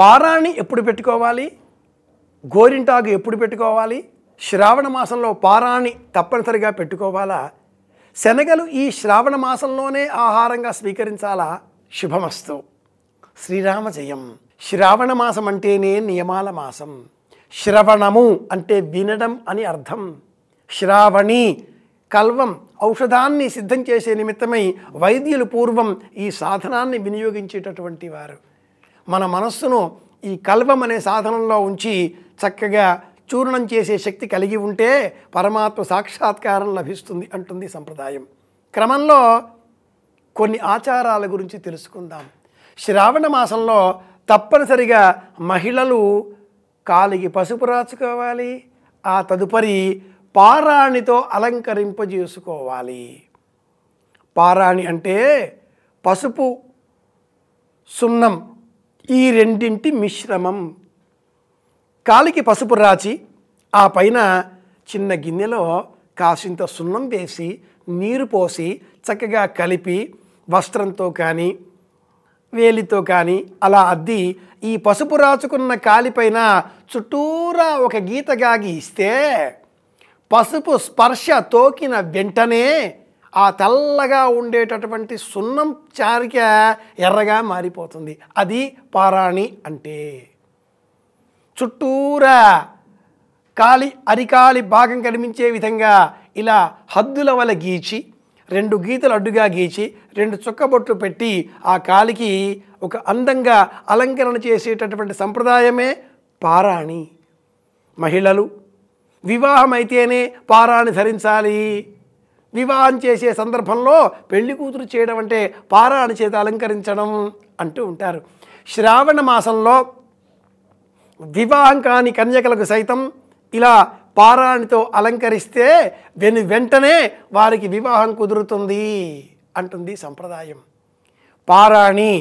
పారాణి ఎప్పుడు పెట్టుకోవాలి గోరింటాకు ఎప్పుడు పెట్టుకోవాలి శ్రావణ మాసంలో పారాణి తప్పనిసరిగా పెట్టుకోవాలా శనగలు ఈ శ్రావణ మాసంలోనే ఆహారంగా స్వీకరించాలా శుభమస్తు శ్రీరామ జయం శ్రావణ మాసం అంటేనే నియమాల మాసం శ్రవణము అంటే వినడం అని అర్థం శ్రావణి కల్వం ఔషధాన్ని సిద్ధం చేసే నిమిత్తమై వైద్యులు పూర్వం ఈ సాధనాన్ని వినియోగించేటటువంటి వారు మన మనస్సును ఈ కల్పం అనే సాధనంలో ఉంచి చక్కగా చూర్ణం చేసే శక్తి కలిగి ఉంటే పరమాత్మ సాక్షాత్కారం లభిస్తుంది అంటుంది సంప్రదాయం క్రమంలో కొన్ని ఆచారాల గురించి తెలుసుకుందాం శ్రావణ మాసంలో తప్పనిసరిగా మహిళలు కాలికి పసుపు రాచుకోవాలి ఆ తదుపరి పారాణితో అలంకరింపజేసుకోవాలి పారాణి అంటే పసుపు సున్నం ఈ రెండింటి మిశ్రమం కాలికి పసుపు రాచి ఆ పైన చిన్న గిన్నెలో కాసింత సున్నం వేసి నీరు పోసి చక్కగా కలిపి వస్త్రంతో కానీ వేలితో కానీ అలా అద్ది ఈ పసుపు రాచుకున్న కాలిపైన చుట్టూరా ఒక గీత గాగి ఇస్తే పసుపు స్పర్శ తోకిన వెంటనే ఆ తెల్లగా ఉండేటటువంటి సున్నం చారిక ఎర్రగా మారిపోతుంది అది పారాణి అంటే చుట్టూరా కాలి అరికాలి భాగం కనిపించే విధంగా ఇలా హద్దుల వల గీచి రెండు గీతలు అడ్డుగా గీచి రెండు చుక్కబొట్లు పెట్టి ఆ కాలికి ఒక అందంగా అలంకరణ చేసేటటువంటి సంప్రదాయమే పారాణి మహిళలు వివాహమైతేనే పారాణి ధరించాలి వివాహం చేసే సందర్భంలో పెళ్లి కూతురు చేయడం అంటే పారాయణ చేత అలంకరించడం అంటూ ఉంటారు శ్రావణ మాసంలో వివాహం కాని కన్యకలకు సైతం ఇలా పారాయణతో అలంకరిస్తే వెను వెంటనే వారికి వివాహం కుదురుతుంది అంటుంది సంప్రదాయం పారాణి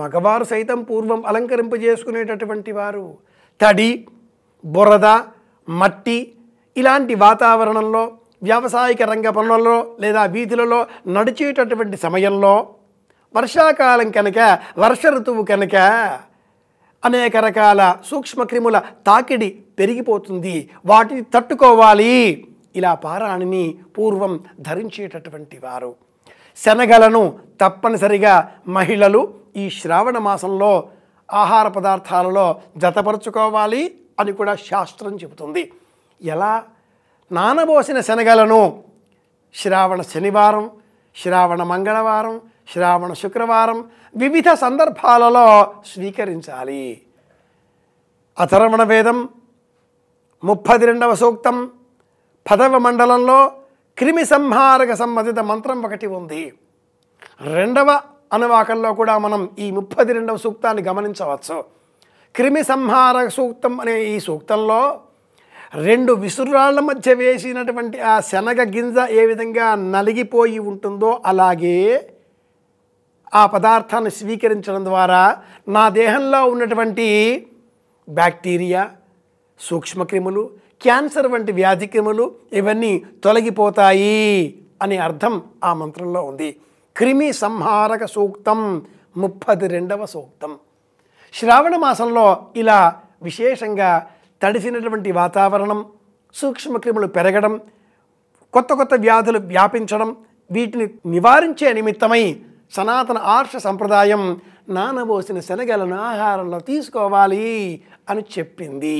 మగవారు సైతం పూర్వం అలంకరింపజేసుకునేటటువంటి చేసుకునేటటువంటి వారు తడి బురద మట్టి ఇలాంటి వాతావరణంలో వ్యావసాయిక రంగ పనులలో లేదా వీధులలో నడిచేటటువంటి సమయంలో వర్షాకాలం కనుక వర్ష ఋతువు కనుక అనేక రకాల సూక్ష్మక్రిముల తాకిడి పెరిగిపోతుంది వాటిని తట్టుకోవాలి ఇలా పారాణిని పూర్వం ధరించేటటువంటి వారు శనగలను తప్పనిసరిగా మహిళలు ఈ శ్రావణ మాసంలో ఆహార పదార్థాలలో జతపరుచుకోవాలి అని కూడా శాస్త్రం చెబుతుంది ఎలా నానబోసిన శనగలను శ్రావణ శనివారం శ్రావణ మంగళవారం శ్రావణ శుక్రవారం వివిధ సందర్భాలలో స్వీకరించాలి అథర్వణ వేదం ముప్పది రెండవ సూక్తం పదవ మండలంలో క్రిమి సంహారక సంబంధిత మంత్రం ఒకటి ఉంది రెండవ అనువాకంలో కూడా మనం ఈ ముప్పది రెండవ సూక్తాన్ని గమనించవచ్చు క్రిమి సంహారక సూక్తం అనే ఈ సూక్తంలో రెండు విసురాళ్ల మధ్య వేసినటువంటి ఆ శనగ గింజ ఏ విధంగా నలిగిపోయి ఉంటుందో అలాగే ఆ పదార్థాన్ని స్వీకరించడం ద్వారా నా దేహంలో ఉన్నటువంటి బ్యాక్టీరియా సూక్ష్మక్రిములు క్యాన్సర్ వంటి వ్యాధి క్రిములు ఇవన్నీ తొలగిపోతాయి అనే అర్థం ఆ మంత్రంలో ఉంది క్రిమి సంహారక సూక్తం ముప్పది రెండవ సూక్తం శ్రావణ మాసంలో ఇలా విశేషంగా తడిసినటువంటి వాతావరణం సూక్ష్మక్రిములు పెరగడం కొత్త కొత్త వ్యాధులు వ్యాపించడం వీటిని నివారించే నిమిత్తమై సనాతన ఆర్ష సంప్రదాయం నానబోసిన శనగలను ఆహారంలో తీసుకోవాలి అని చెప్పింది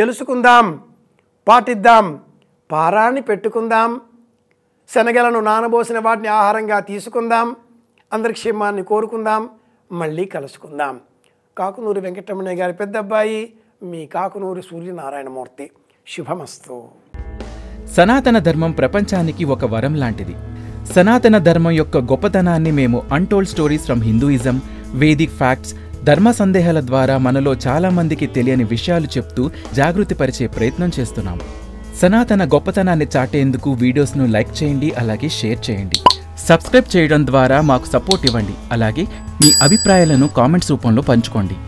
తెలుసుకుందాం పాటిద్దాం పారాన్ని పెట్టుకుందాం శనగలను నానబోసిన వాటిని ఆహారంగా తీసుకుందాం అందరి క్షేమాన్ని కోరుకుందాం మళ్ళీ కలుసుకుందాం కాకునూరు వెంకటరమణయ్య గారి పెద్ద అబ్బాయి మీ కాకునూరి సూర్యనారాయణమూర్తి శుభమస్తు సనాతన ధర్మం ప్రపంచానికి ఒక వరం లాంటిది సనాతన ధర్మం యొక్క గొప్పతనాన్ని మేము untold stories from Hinduism Vedic facts ధర్మ సందేహాల ద్వారా మనలో చాలామందికి తెలియని విషయాలు చెప్తూ జాగృతి పరిచే ప్రయత్నం చేస్తున్నాము సనాతన గొప్పతనాన్ని చాటేందుకు వీడియోస్ను లైక్ చేయండి అలాగే షేర్ చేయండి సబ్స్క్రైబ్ చేయడం ద్వారా మాకు సపోర్ట్ ఇవ్వండి అలాగే మీ అభిప్రాయాలను కామెంట్స్ రూపంలో పంచుకోండి